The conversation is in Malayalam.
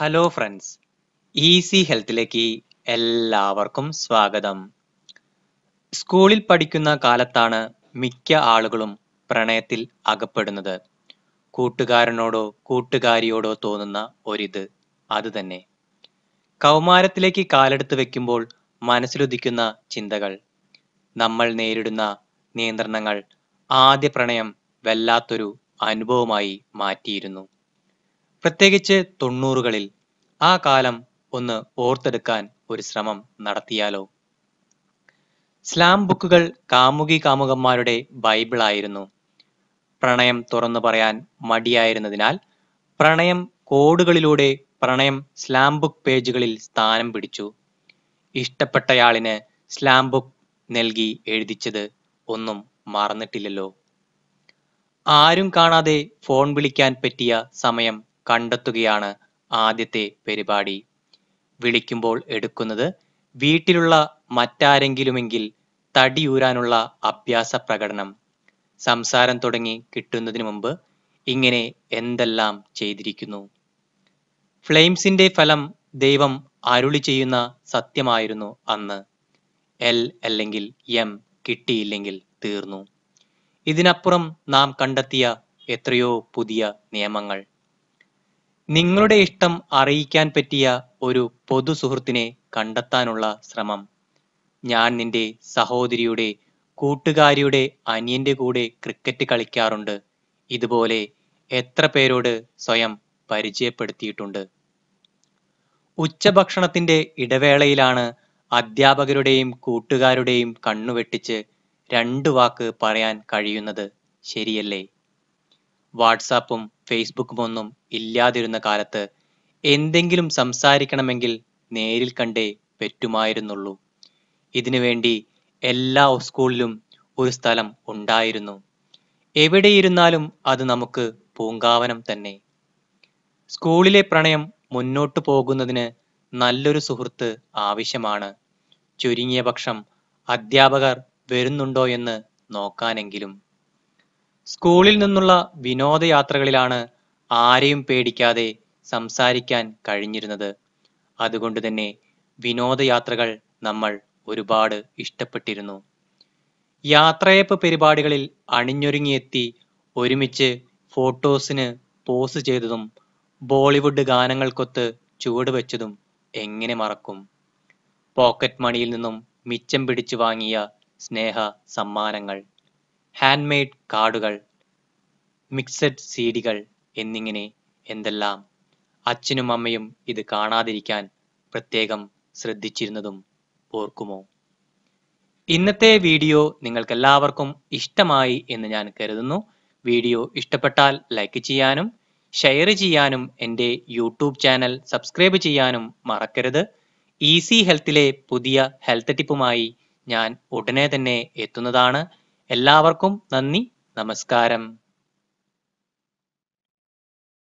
ഹലോ ഫ്രണ്ട്സ് ഈസി ഹെൽത്തിലേക്ക് എല്ലാവർക്കും സ്വാഗതം സ്കൂളിൽ പഠിക്കുന്ന കാലത്താണ് മിക്ക ആളുകളും പ്രണയത്തിൽ അകപ്പെടുന്നത് കൂട്ടുകാരനോടോ കൂട്ടുകാരിയോടോ തോന്നുന്ന ഒരിത് അത് തന്നെ കൗമാരത്തിലേക്ക് കാലെടുത്ത് വെക്കുമ്പോൾ മനസ്സിലുദിക്കുന്ന ചിന്തകൾ നമ്മൾ നേരിടുന്ന നിയന്ത്രണങ്ങൾ ആദ്യ പ്രണയം വല്ലാത്തൊരു അനുഭവമായി മാറ്റിയിരുന്നു പ്രത്യേകിച്ച് തൊണ്ണൂറുകളിൽ ആ കാലം ഒന്ന് ഓർത്തെടുക്കാൻ ഒരു ശ്രമം നടത്തിയാലോ സ്ലാം ബുക്കുകൾ കാമുകി കാമുകന്മാരുടെ ബൈബിളായിരുന്നു പ്രണയം തുറന്നു പറയാൻ മടിയായിരുന്നതിനാൽ പ്രണയം കോഡുകളിലൂടെ പ്രണയം സ്ലാം ബുക്ക് പേജുകളിൽ സ്ഥാനം പിടിച്ചു ഇഷ്ടപ്പെട്ടയാളിന് സ്ലാം ബുക്ക് നൽകി എഴുതിച്ചത് ഒന്നും മറന്നിട്ടില്ലല്ലോ ആരും കാണാതെ ഫോൺ വിളിക്കാൻ പറ്റിയ സമയം കണ്ടെത്തുകയാണ് ആദ്യത്തെ പരിപാടി വിളിക്കുമ്പോൾ എടുക്കുന്നത് വീട്ടിലുള്ള മറ്റാരെങ്കിലുമെങ്കിൽ തടിയൂരാനുള്ള അഭ്യാസ പ്രകടനം സംസാരം തുടങ്ങി കിട്ടുന്നതിന് മുമ്പ് ഇങ്ങനെ എന്തെല്ലാം ചെയ്തിരിക്കുന്നു ഫ്ലെയിംസിന്റെ ഫലം ദൈവം അരുളി ചെയ്യുന്ന സത്യമായിരുന്നു അന്ന് എൽ അല്ലെങ്കിൽ എം കിട്ടിയില്ലെങ്കിൽ തീർന്നു ഇതിനപ്പുറം നാം കണ്ടെത്തിയ എത്രയോ പുതിയ നിയമങ്ങൾ നിങ്ങളുടെ ഇഷ്ടം അറിയിക്കാൻ പറ്റിയ ഒരു പൊതു സുഹൃത്തിനെ കണ്ടെത്താനുള്ള ശ്രമം ഞാൻ നിന്റെ സഹോദരിയുടെ കൂട്ടുകാരിയുടെ അനിയന്റെ കൂടെ ക്രിക്കറ്റ് കളിക്കാറുണ്ട് ഇതുപോലെ എത്ര പേരോട് സ്വയം പരിചയപ്പെടുത്തിയിട്ടുണ്ട് ഉച്ചഭക്ഷണത്തിന്റെ ഇടവേളയിലാണ് അധ്യാപകരുടെയും കൂട്ടുകാരുടെയും കണ്ണുവെട്ടിച്ച് രണ്ടു വാക്ക് പറയാൻ കഴിയുന്നത് ശരിയല്ലേ വാട്സാപ്പും ഫേസ്ബുക്കും ഒന്നും ഇല്ലാതിരുന്ന കാലത്ത് എന്തെങ്കിലും സംസാരിക്കണമെങ്കിൽ നേരിൽ കണ്ടേ പറ്റുമായിരുന്നുള്ളൂ ഇതിനുവേണ്ടി എല്ലാ സ്കൂളിലും ഒരു സ്ഥലം ഉണ്ടായിരുന്നു എവിടെയിരുന്നാലും അത് നമുക്ക് പൂങ്കാവനം തന്നെ സ്കൂളിലെ പ്രണയം മുന്നോട്ടു പോകുന്നതിന് നല്ലൊരു സുഹൃത്ത് ആവശ്യമാണ് ചുരുങ്ങിയ പക്ഷം അധ്യാപകർ വരുന്നുണ്ടോ എന്ന് നോക്കാനെങ്കിലും സ്കൂളിൽ നിന്നുള്ള വിനോദയാത്രകളിലാണ് ആരെയും പേടിക്കാതെ സംസാരിക്കാൻ കഴിഞ്ഞിരുന്നത് അതുകൊണ്ട് തന്നെ വിനോദയാത്രകൾ നമ്മൾ ഒരുപാട് ഇഷ്ടപ്പെട്ടിരുന്നു യാത്രയപ്പ് പരിപാടികളിൽ അണിഞ്ഞൊരുങ്ങിയെത്തി ഒരുമിച്ച് ഫോട്ടോസിന് പോസ് ചെയ്തതും ബോളിവുഡ് ഗാനങ്ങൾക്കൊത്ത് ചുവട് വെച്ചതും എങ്ങനെ മറക്കും പോക്കറ്റ് മണിയിൽ നിന്നും മിച്ചം പിടിച്ചു വാങ്ങിയ സ്നേഹ സമ്മാനങ്ങൾ ഹാൻഡ്മെയ്ഡ് കാർഡുകൾ മിക്സഡ് സീഡികൾ എന്നിങ്ങനെ എന്തെല്ലാം അച്ഛനും അമ്മയും ഇത് കാണാതിരിക്കാൻ പ്രത്യേകം ശ്രദ്ധിച്ചിരുന്നതും ഓർക്കുമോ ഇന്നത്തെ വീഡിയോ നിങ്ങൾക്കെല്ലാവർക്കും ഇഷ്ടമായി എന്ന് ഞാൻ കരുതുന്നു വീഡിയോ ഇഷ്ടപ്പെട്ടാൽ ലൈക്ക് ചെയ്യാനും ഷെയർ ചെയ്യാനും എൻ്റെ യൂട്യൂബ് ചാനൽ സബ്സ്ക്രൈബ് ചെയ്യാനും മറക്കരുത് ഈസി ഹെൽത്തിലെ പുതിയ ഹെൽത്ത് ടിപ്പുമായി ഞാൻ ഉടനെ തന്നെ എത്തുന്നതാണ് എല്ലാവർക്കും നന്ദി നമസ്കാരം